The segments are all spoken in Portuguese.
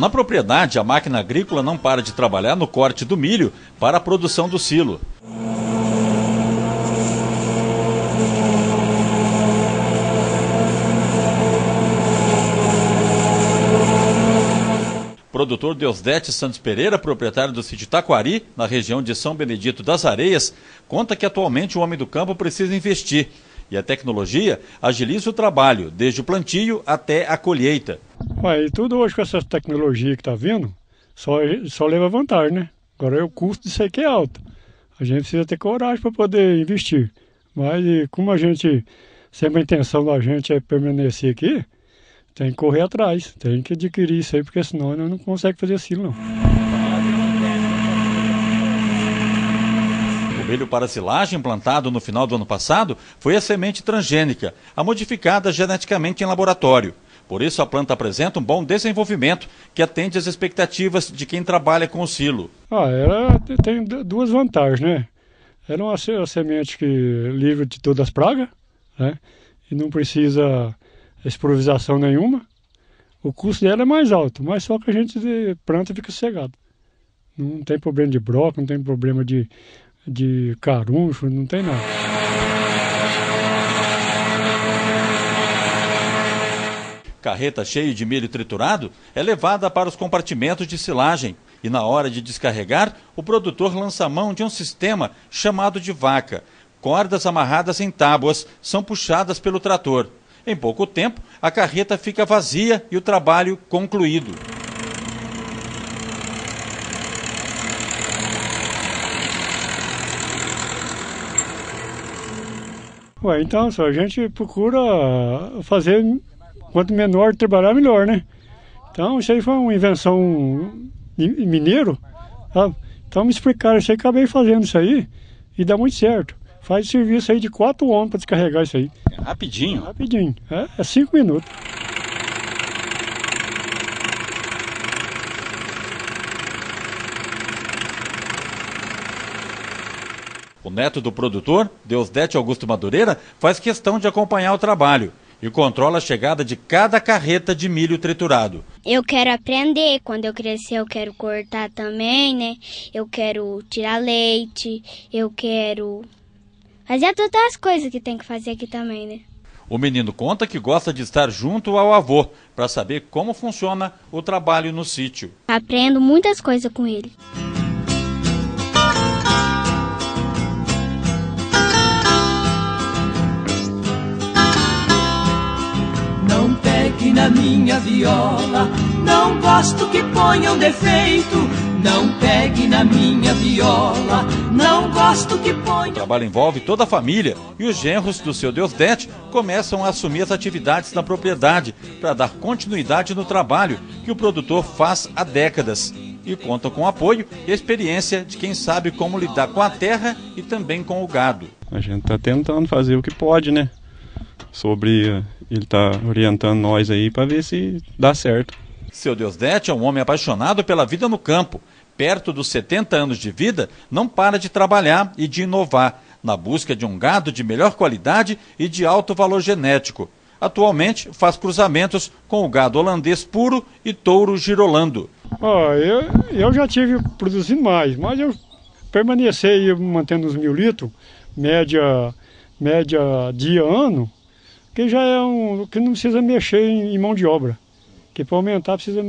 Na propriedade, a máquina agrícola não para de trabalhar no corte do milho para a produção do silo. produtor Deusdete Santos Pereira, proprietário do sítio Taquari, na região de São Benedito das Areias, conta que atualmente o homem do campo precisa investir e a tecnologia agiliza o trabalho, desde o plantio até a colheita. Mas e tudo hoje com essa tecnologia que está vindo, só, só leva vantagem, né? Agora o custo disso aqui é alto. A gente precisa ter coragem para poder investir. Mas como a gente, sempre a intenção da gente é permanecer aqui, tem que correr atrás, tem que adquirir isso aí, porque senão não consegue fazer assim, não. O milho para silagem plantado no final do ano passado foi a semente transgênica, a modificada geneticamente em laboratório. Por isso, a planta apresenta um bom desenvolvimento que atende às expectativas de quem trabalha com o silo. Ah, ela tem duas vantagens, né? Ela é uma semente que livre de todas as pragas, né? E não precisa improvisação nenhuma. O custo dela é mais alto, mas só que a gente planta e fica cegado. Não tem problema de broca, não tem problema de, de caruncho, não tem nada. carreta cheia de milho triturado é levada para os compartimentos de silagem e, na hora de descarregar, o produtor lança mão de um sistema chamado de vaca. Cordas amarradas em tábuas são puxadas pelo trator. Em pouco tempo, a carreta fica vazia e o trabalho concluído. Ué, então, a gente procura fazer Quanto menor trabalhar, melhor, né? Então isso aí foi uma invenção mineiro, sabe? Tá? Então me explicaram isso aí, acabei fazendo isso aí e dá muito certo. Faz serviço aí de quatro homens para descarregar isso aí. É rapidinho? É rapidinho, é, é cinco minutos. O neto do produtor, Deusdete Augusto Madureira, faz questão de acompanhar o trabalho e controla a chegada de cada carreta de milho triturado. Eu quero aprender, quando eu crescer eu quero cortar também, né? Eu quero tirar leite, eu quero fazer todas as coisas que tem que fazer aqui também, né? O menino conta que gosta de estar junto ao avô para saber como funciona o trabalho no sítio. Aprendo muitas coisas com ele. e na minha viola. Não gosto que ponham defeito, não pegue na minha viola. Não gosto que ponham. O trabalho envolve toda a família e os genros do seu Deusdete começam a assumir as atividades na propriedade para dar continuidade no trabalho que o produtor faz há décadas e contam com apoio e experiência de quem sabe como lidar com a terra e também com o gado. A gente está tentando fazer o que pode, né? Sobre ele tá orientando nós aí para ver se dá certo. Seu Deusdete é um homem apaixonado pela vida no campo. Perto dos 70 anos de vida, não para de trabalhar e de inovar, na busca de um gado de melhor qualidade e de alto valor genético. Atualmente faz cruzamentos com o gado holandês puro e touro girolando. eu, eu já tive produzindo mais, mas eu permaneci mantendo os mil litros, média, média dia ano, que já é um. que não precisa mexer em, em mão de obra. Que para aumentar precisa.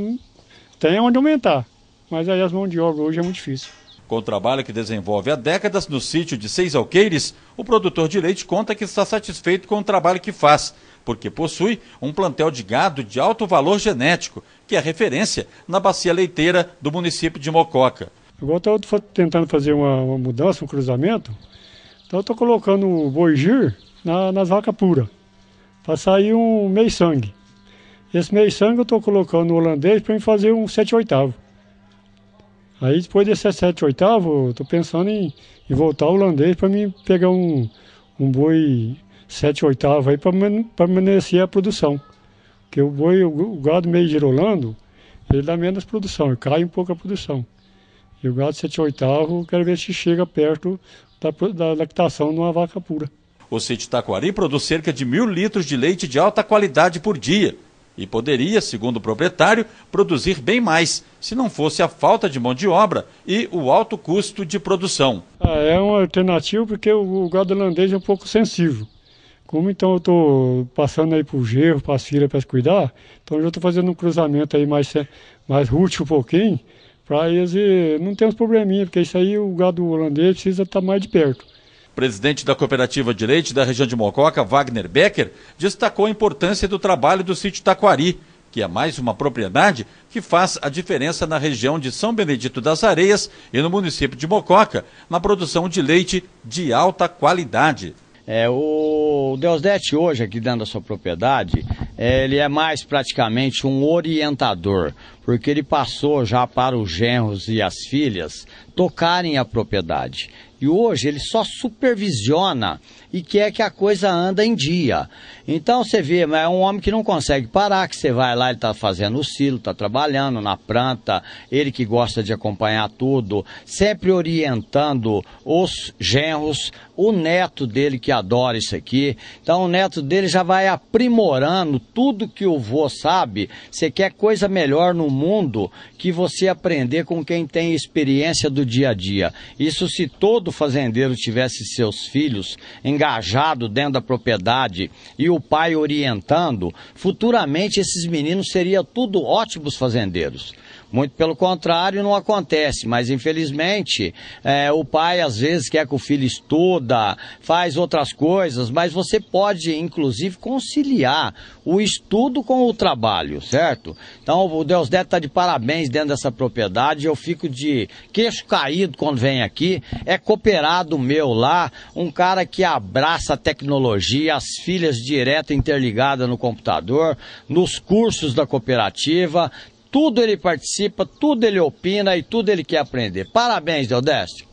tem onde aumentar, mas aí as mãos de obra hoje é muito difícil. Com o trabalho que desenvolve há décadas no sítio de Seis Alqueires, o produtor de leite conta que está satisfeito com o trabalho que faz, porque possui um plantel de gado de alto valor genético, que é referência na bacia leiteira do município de Mococa. Agora estou tentando fazer uma, uma, mudança, um cruzamento, então estou colocando o boi gir na, nas vacas puras para sair um meio sangue. Esse meio sangue eu estou colocando o holandês para fazer um 7 oitavo. Aí depois desse 7 oitavo, eu pensando em, em voltar ao holandês para me pegar um, um boi 7 oitavo aí para permanecer a produção. Porque o boi, o, o gado meio girolando, ele dá menos produção, cai um pouco a produção. E o gado 7 oitavo, quero ver se chega perto da, da lactação de uma vaca pura. O sítio Taquari produz cerca de mil litros de leite de alta qualidade por dia e poderia, segundo o proprietário, produzir bem mais, se não fosse a falta de mão de obra e o alto custo de produção. Ah, é uma alternativa porque o gado holandês é um pouco sensível. Como então eu estou passando aí para o gerro, para as filhas para se cuidar, então eu estou fazendo um cruzamento aí mais, mais rústico um pouquinho, para eles eh, não ter uns probleminhas, porque isso aí o gado holandês precisa estar tá mais de perto presidente da Cooperativa de Leite da região de Mococa, Wagner Becker, destacou a importância do trabalho do sítio Taquari, que é mais uma propriedade que faz a diferença na região de São Benedito das Areias e no município de Mococa, na produção de leite de alta qualidade. É, o Deusdete hoje aqui dentro da sua propriedade, ele é mais praticamente um orientador, porque ele passou já para os genros e as filhas tocarem a propriedade. E hoje ele só supervisiona e quer que a coisa anda em dia. Então você vê, é um homem que não consegue parar, que você vai lá, ele está fazendo o silo, está trabalhando na planta, ele que gosta de acompanhar tudo, sempre orientando os genros, o neto dele que adora isso aqui. Então o neto dele já vai aprimorando tudo que o vô sabe. Você quer coisa melhor no mundo que você aprender com quem tem experiência do do dia a dia. Isso se todo fazendeiro tivesse seus filhos engajado dentro da propriedade e o pai orientando, futuramente esses meninos seriam tudo ótimos fazendeiros. Muito pelo contrário, não acontece, mas infelizmente é, o pai às vezes quer que o filho estuda, faz outras coisas, mas você pode inclusive conciliar o estudo com o trabalho, certo? Então o Deus deve tá estar de parabéns dentro dessa propriedade, eu fico de queixo caído quando vem aqui, é cooperado meu lá, um cara que abraça a tecnologia, as filhas direto interligadas no computador, nos cursos da cooperativa, tudo ele participa, tudo ele opina e tudo ele quer aprender. Parabéns, Deodécio.